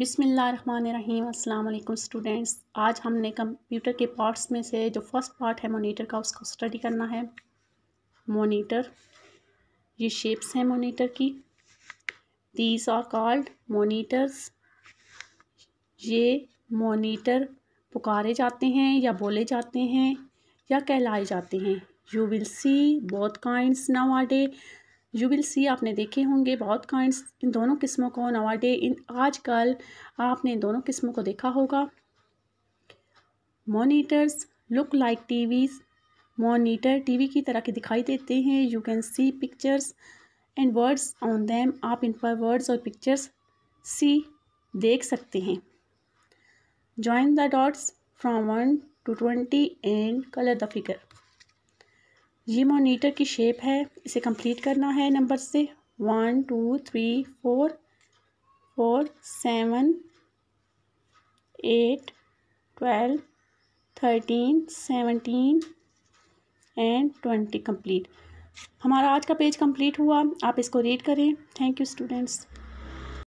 बिसमीम अल्लाम स्टूडेंट्स आज हमने कंप्यूटर के पार्ट्स में से जो फर्स्ट पार्ट है मोनीटर का उसको स्टडी करना है मोनीटर ये शेप्स हैं मोनीटर की दीज आर कॉल्ड मोनीटर्स ये मोनीटर पुकारे जाते हैं या बोले जाते हैं या कहलाए जाते हैं you will see both kinds now are they you will see आपने देखे होंगे बहुत काइंड्स इन दोनों किस्मों को नवाडे इन इन आजकल आपने इन दोनों किस्मों को देखा होगा monitors look like TVs monitor TV की तरह के दिखाई देते हैं you can see pictures and words on them आप इन पर वर्ड्स और पिक्चर्स सी देख सकते हैं join the dots from one to twenty and colour the figure ये मोनीटर की शेप है इसे कंप्लीट करना है नंबर से one two three four four seven eight twelve thirteen seventeen and twenty complete हमारा आज का पेज कंप्लीट हुआ आप इसको रीड करें थैंक यू स्टूडेंट्स